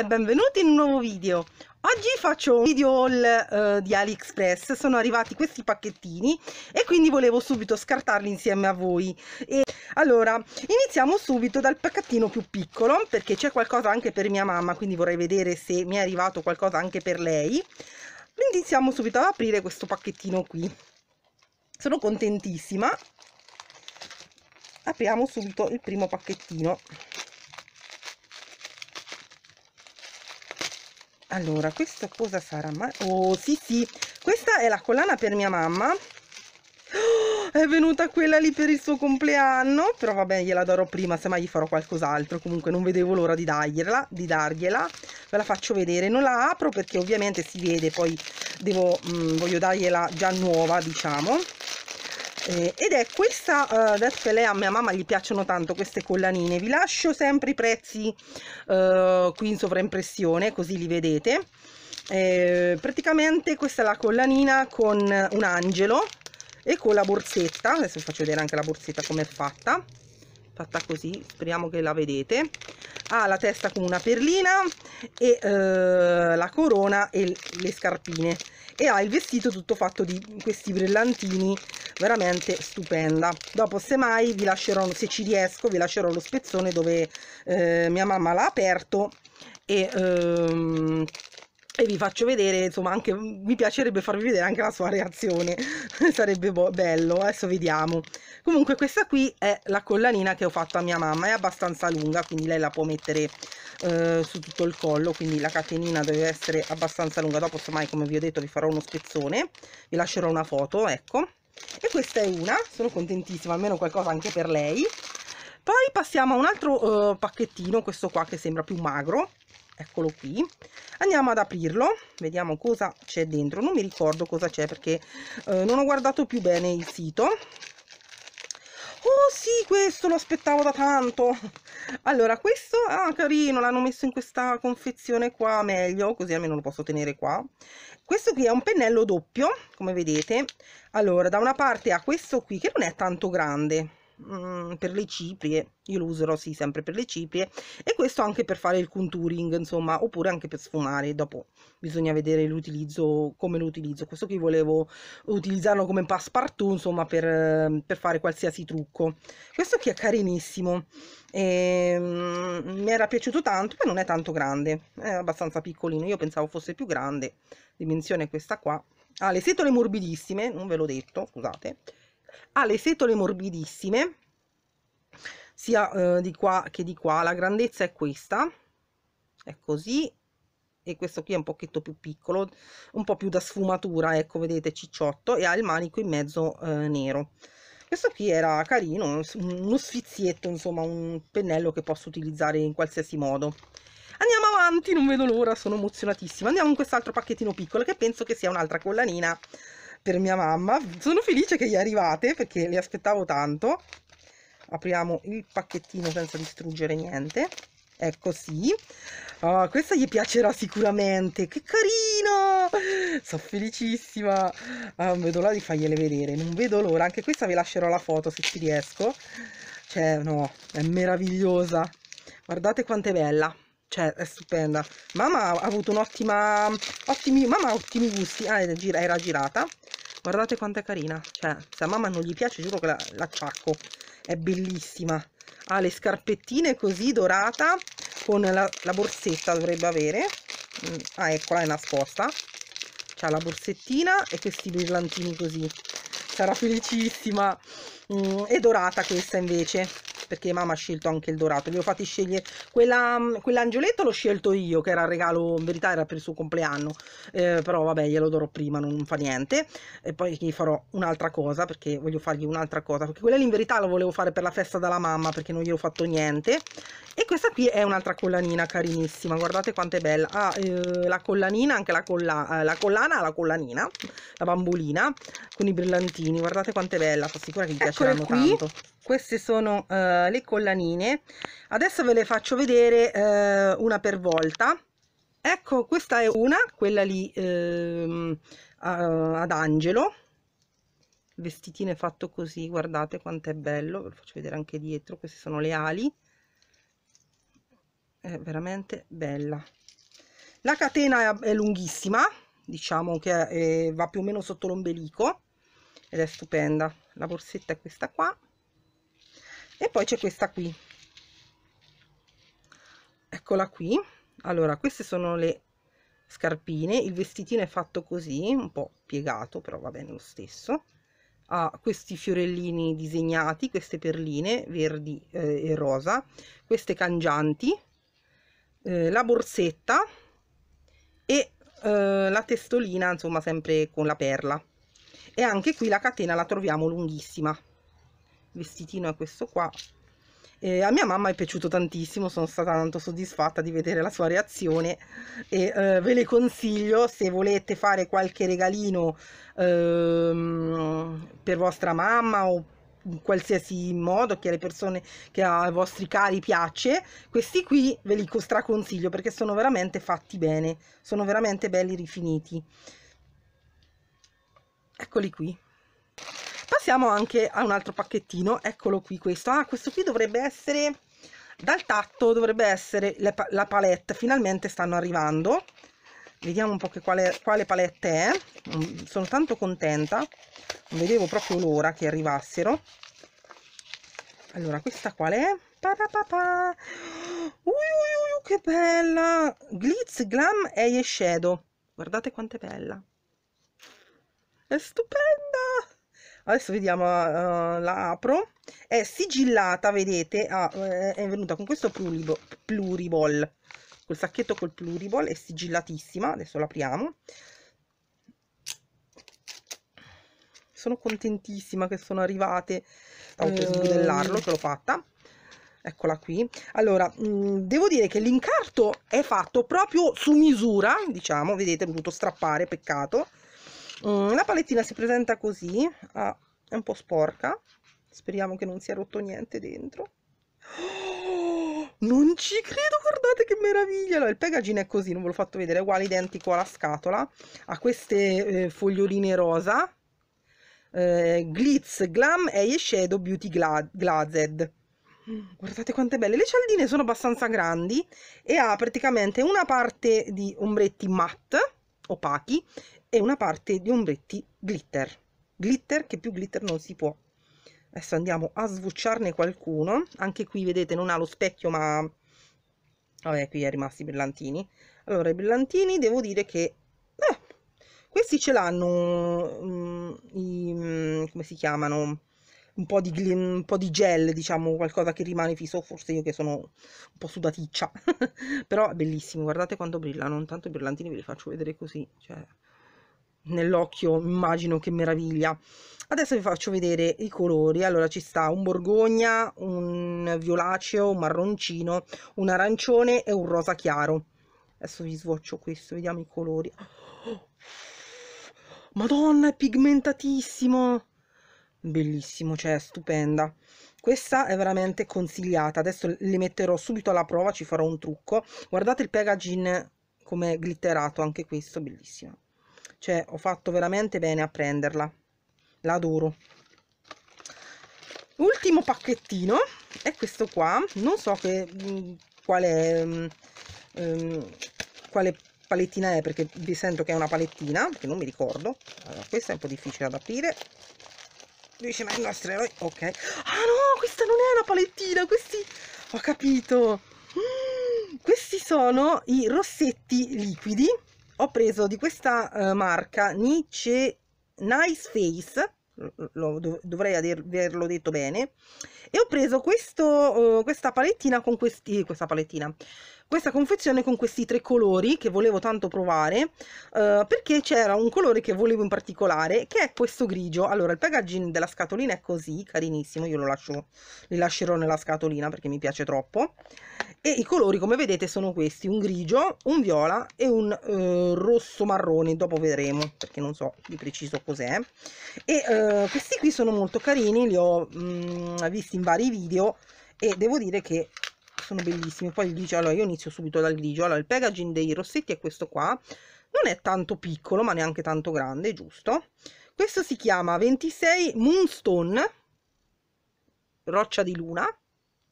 e benvenuti in un nuovo video oggi faccio un video haul eh, di aliexpress sono arrivati questi pacchettini e quindi volevo subito scartarli insieme a voi e allora iniziamo subito dal pacchettino più piccolo perché c'è qualcosa anche per mia mamma quindi vorrei vedere se mi è arrivato qualcosa anche per lei iniziamo subito ad aprire questo pacchettino qui sono contentissima apriamo subito il primo pacchettino allora questa cosa sarà mai oh sì sì questa è la collana per mia mamma è venuta quella lì per il suo compleanno però vabbè gliela darò prima se mai gli farò qualcos'altro comunque non vedevo l'ora di dargliela di dargliela ve la faccio vedere non la apro perché ovviamente si vede poi devo mh, mm, voglio dargliela già nuova diciamo eh, ed è questa eh, adesso che lei a mia mamma gli piacciono tanto queste collanine vi lascio sempre i prezzi eh, qui in sovraimpressione così li vedete eh, praticamente questa è la collanina con un angelo e con la borsetta adesso vi faccio vedere anche la borsetta come è fatta fatta così speriamo che la vedete ha la testa con una perlina e eh, la corona e le scarpine e ha il vestito tutto fatto di questi brillantini veramente stupenda dopo semmai vi lascerò se ci riesco vi lascerò lo spezzone dove eh, mia mamma l'ha aperto e, ehm, e vi faccio vedere insomma anche mi piacerebbe farvi vedere anche la sua reazione sarebbe bello adesso vediamo comunque questa qui è la collanina che ho fatto a mia mamma è abbastanza lunga quindi lei la può mettere eh, su tutto il collo quindi la catenina deve essere abbastanza lunga dopo semmai come vi ho detto vi farò uno spezzone vi lascerò una foto ecco e questa è una sono contentissima almeno qualcosa anche per lei poi passiamo a un altro uh, pacchettino questo qua che sembra più magro eccolo qui andiamo ad aprirlo vediamo cosa c'è dentro non mi ricordo cosa c'è perché uh, non ho guardato più bene il sito Oh sì, questo lo aspettavo da tanto. Allora, questo, ah carino, l'hanno messo in questa confezione qua, meglio, così almeno lo posso tenere qua. Questo qui è un pennello doppio, come vedete. Allora, da una parte ha questo qui, che non è tanto grande, Mhmm, per le ciprie io lo userò sì sempre per le ciprie e questo anche per fare il contouring insomma oppure anche per sfumare dopo bisogna vedere l'utilizzo come lo utilizzo questo qui volevo utilizzarlo come passepartout insomma per, per fare qualsiasi trucco questo qui è carinissimo e, ehm, mh, mi era piaciuto tanto ma non è tanto grande è abbastanza piccolino io pensavo fosse più grande dimensione questa qua ha ah, le setole morbidissime non ve l'ho detto scusate ha le setole morbidissime sia eh, di qua che di qua la grandezza è questa è così e questo qui è un pochetto più piccolo un po' più da sfumatura ecco vedete cicciotto e ha il manico in mezzo eh, nero questo qui era carino uno sfizietto insomma un pennello che posso utilizzare in qualsiasi modo andiamo avanti non vedo l'ora sono emozionatissima andiamo in quest'altro pacchettino piccolo che penso che sia un'altra collanina per mia mamma. Sono felice che gli arrivate perché le aspettavo tanto. Apriamo il pacchettino senza distruggere niente. Ecco sì. Oh, questa gli piacerà sicuramente. Che carina! Sono felicissima. Ah, non vedo l'ora di fargliele vedere. Non vedo l'ora. Anche questa vi lascerò la foto se ci riesco. Cioè, no, è meravigliosa. Guardate quanto è bella cioè è stupenda mamma ha avuto un'ottima ottimi mamma ha ottimi gusti ah, era girata guardate quanto è carina cioè se a mamma non gli piace giuro che la, l'acciacco è bellissima ha le scarpettine così dorata con la, la borsetta dovrebbe avere mm, ah eccola è nascosta c'ha la borsettina e questi brillantini così sarà felicissima mm, è dorata questa invece perché mamma ha scelto anche il dorato, mi ho fatti scegliere quella, mm, quell'angioletto l'ho scelto io che era il regalo, in verità era per il suo compleanno eh, però vabbè glielo darò prima, non fa niente e poi gli farò un'altra cosa perché voglio fargli un'altra cosa perché quella lì in verità la volevo fare per la festa dalla mamma perché non gli ho fatto niente e questa qui è un'altra collanina carinissima guardate quanto è bella ah, eh, la collanina anche la, colla, eh, la collana la collanina la bambolina con i brillantini guardate quanto è bella sono sicura che gli Eccole piaceranno qui. tanto queste sono eh, le collanine adesso ve le faccio vedere eh, una per volta ecco questa è una quella lì ehm, ad angelo vestitine fatto così guardate quanto è bello ve lo faccio vedere anche dietro queste sono le ali è veramente bella la catena è lunghissima diciamo che eh, va più o meno sotto l'ombelico ed è stupenda la borsetta è questa qua e poi c'è questa qui eccola qui allora queste sono le scarpine il vestitino è fatto così un po piegato però va bene lo stesso ha questi fiorellini disegnati queste perline verdi eh, e rosa queste cangianti eh, la borsetta e eh, la testolina insomma sempre con la perla e anche qui la catena la troviamo lunghissima vestitino è questo qua eh, a mia mamma è piaciuto tantissimo, sono stata tanto soddisfatta di vedere la sua reazione e eh, ve le consiglio se volete fare qualche regalino ehm, per vostra mamma o in qualsiasi modo che alle persone che ai vostri cari piace questi qui ve li straconsiglio perché sono veramente fatti bene sono veramente belli rifiniti eccoli qui passiamo anche a un altro pacchettino eccolo qui questo ah questo qui dovrebbe essere dal tatto dovrebbe essere la, la palette finalmente stanno arrivando vediamo un po' che quale, quale palette è sono tanto contenta non vedevo proprio l'ora che arrivassero allora questa qual è? Pa, pa, pa, pa. Ui, ui, ui, che bella glitz glam e shadow guardate quanto è bella è stupenda adesso vediamo uh, la apro è sigillata vedete ah, è venuta con questo pluribo, pluriball col sacchetto col pluriball è sigillatissima adesso l'apriamo sono contentissima che sono arrivate stavo eh, per sbudellarlo che l'ho fatta eccola qui allora mm, devo dire che l'incarto è fatto proprio su misura diciamo vedete ho dovuto strappare peccato Mm, la palettina si presenta così ah, è un po' sporca speriamo che non sia rotto niente dentro non ci credo guardate che meraviglia allora, il pegagino è così non ve l'ho fatto vedere è uguale identico alla scatola ha queste eh, foglioline rosa eh, glitz glam e shadow beauty Gla glazed guardate quante belle le cialdine sono abbastanza grandi e ha praticamente una parte di ombretti matte opachi e una parte di ombretti glitter glitter che più glitter non si può adesso andiamo a svucciarne qualcuno anche qui vedete non ha lo specchio ma vabbè qui è rimasti i brillantini allora i brillantini devo dire che eh, questi ce l'hanno mm, mm, come si chiamano un po, di, un po' di gel diciamo qualcosa che rimane fisso forse io che sono un po' sudaticcia però è bellissimo guardate quanto brillano intanto i brillantini ve li faccio vedere così cioè nell'occhio immagino che meraviglia adesso vi faccio vedere i colori allora ci sta un borgogna un violaceo un marroncino un arancione e un rosa chiaro adesso vi sboccio questo vediamo i colori madonna è pigmentatissimo bellissimo cioè stupenda questa è veramente consigliata adesso le metterò subito alla prova ci farò un trucco guardate il packaging come glitterato anche questo bellissimo cioè ho fatto veramente bene a prenderla l'adoro ultimo pacchettino è questo qua non so che mh, mm, quale mh, mm, ehm, quale palettina è perché vi sento che è una palettina che non mi ricordo allora, questa è un po' difficile da aprire dice ma il nostro eroe ok ah no questa non è una palettina questi ho capito mm, questi sono i rossetti liquidi ho preso di questa uh, marca Nice Nice Face lo, dovrei averlo detto bene e ho preso questo, uh, questa palettina con questi questa palettina questa confezione con questi tre colori che volevo tanto provare eh, perché c'era un colore che volevo in particolare che è questo grigio allora il packaging della scatolina è così carinissimo io lo lascio li lascerò nella scatolina perché mi piace troppo e i colori come vedete sono questi un grigio un viola e un eh, rosso marrone dopo vedremo perché non so di preciso cos'è e eh, questi qui sono molto carini li ho mh, mm, visti in vari video e devo dire che sono bellissimi. Poi il grigio, allora io inizio subito dal grigio. Allora il packaging dei rossetti è questo qua, non è tanto piccolo ma neanche tanto grande, giusto? Questo si chiama 26 Moonstone, roccia di luna,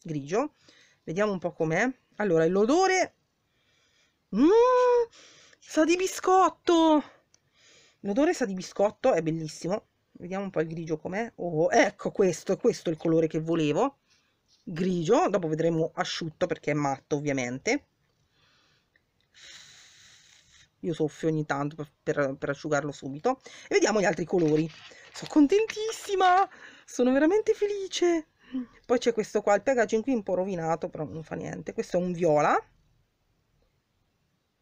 grigio. Vediamo un po' com'è. Allora, l'odore... Mmm, sa di biscotto! L'odore sa di biscotto, è bellissimo. Vediamo un po' il grigio com'è. Oh, ecco questo, questo è il colore che volevo grigio, dopo vedremo asciutto perché è matto ovviamente. Io soffio ogni tanto per, per, per asciugarlo subito. E vediamo gli altri colori. Sono contentissima, sono veramente felice. Poi c'è questo qua, il packaging qui un po' rovinato, però non fa niente. Questo è un viola.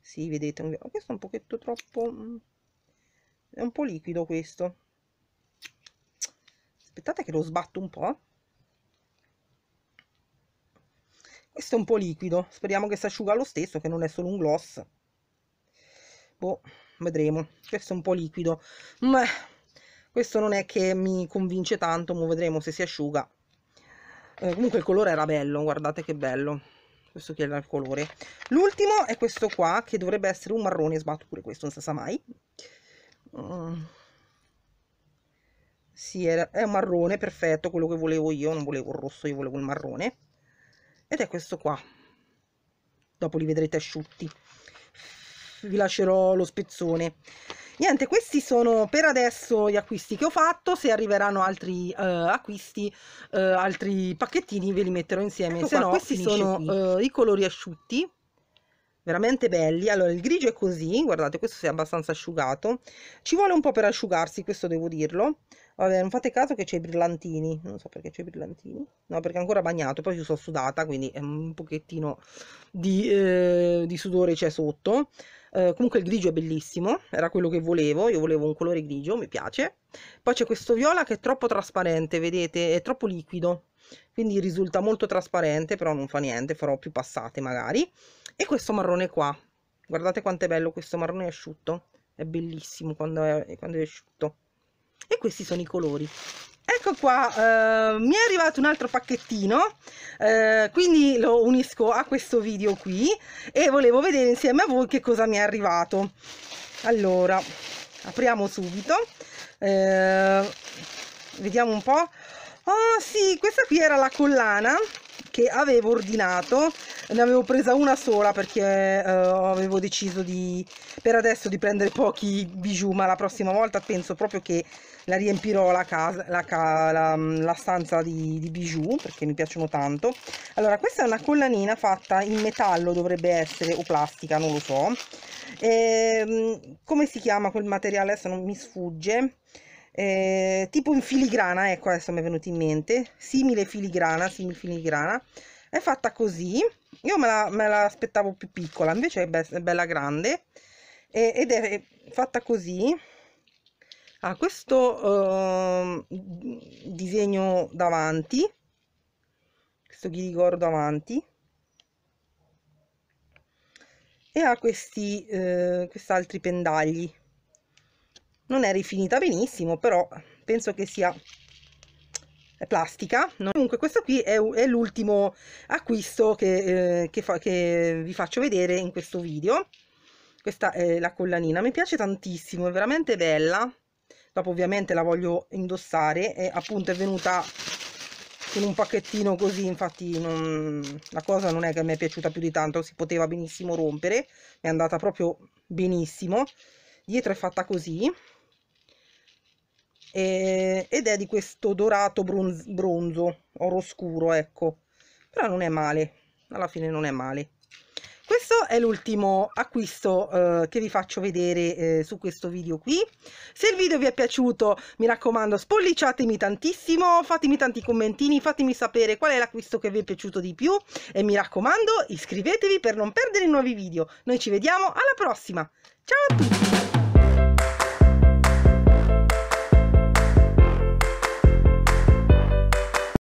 Sì, vedete, un viola. questo è un pochetto troppo... Mm, è un po' liquido questo. Aspettate che lo sbatto un po'. Questo è un po' liquido, speriamo che si asciuga lo stesso, che non è solo un gloss. Boh, vedremo. Questo è un po' liquido, ma questo non è che mi convince tanto, ma vedremo se si asciuga. Eh, comunque il colore era bello, guardate che bello. Questo che era il colore. L'ultimo è questo qua, che dovrebbe essere un marrone, sbatto pure questo, non si sa mai. Mm. Sì, è un marrone, perfetto, quello che volevo io, non volevo il rosso, io volevo il marrone ed è questo qua dopo li vedrete asciutti vi lascerò lo spezzone niente questi sono per adesso gli acquisti che ho fatto se arriveranno altri uh, acquisti uh, altri pacchettini ve li metterò insieme ecco se qua, no questi sono uh, i colori asciutti veramente belli allora il grigio è così guardate questo si è abbastanza asciugato ci vuole un po' per asciugarsi questo devo dirlo Vabbè, non fate caso che c'è i brillantini. Non so perché c'è i brillantini. No, perché è ancora bagnato. Poi io sono sudata, quindi un pochettino di, eh, di sudore c'è sotto. Eh, comunque il grigio è bellissimo. Era quello che volevo. Io volevo un colore grigio, mi piace. Poi c'è questo viola che è troppo trasparente, vedete? È troppo liquido. Quindi risulta molto trasparente, però non fa niente. Farò più passate magari. E questo marrone qua. Guardate quanto è bello questo marrone asciutto. È bellissimo quando è, quando è asciutto e questi sono i colori ecco qua eh, mi è arrivato un altro pacchettino eh, quindi lo unisco a questo video qui e volevo vedere insieme a voi che cosa mi è arrivato allora apriamo subito eh, vediamo un po' oh sì questa qui era la collana che avevo ordinato ne avevo presa una sola perché eh, avevo deciso di per adesso di prendere pochi bijou ma la prossima volta penso proprio che la riempirò la, casa, la, la, la stanza di, di bijou perché mi piacciono tanto allora questa è una collanina fatta in metallo dovrebbe essere o plastica non lo so e, ehm, come si chiama quel materiale adesso non mi sfugge eh, tipo in filigrana ecco adesso mi è venuto in mente simile filigrana simile filigrana è fatta così io me la, me la aspettavo più piccola invece è, be è bella grande e, ed è fatta così ha questo eh, disegno davanti questo ghirigoro davanti e ha questi eh, quest'altri pendagli non è rifinita benissimo però penso che sia plastica non... comunque questo qui è, è l'ultimo acquisto che, eh, che, fa, che vi faccio vedere in questo video questa è la collanina mi piace tantissimo è veramente bella dopo ovviamente la voglio indossare e appunto è venuta in un pacchettino così infatti non, la cosa non è che mi è piaciuta più di tanto si poteva benissimo rompere è andata proprio benissimo dietro è fatta così eh, ed è di questo dorato bronzo, bronzo oro scuro ecco però non è male alla fine non è male questo è l'ultimo acquisto eh, che vi faccio vedere eh, su questo video qui se il video vi è piaciuto mi raccomando spolliciatemi tantissimo fatemi tanti commentini fatemi sapere qual è l'acquisto che vi è piaciuto di più e mi raccomando iscrivetevi per non perdere i nuovi video noi ci vediamo alla prossima ciao a tutti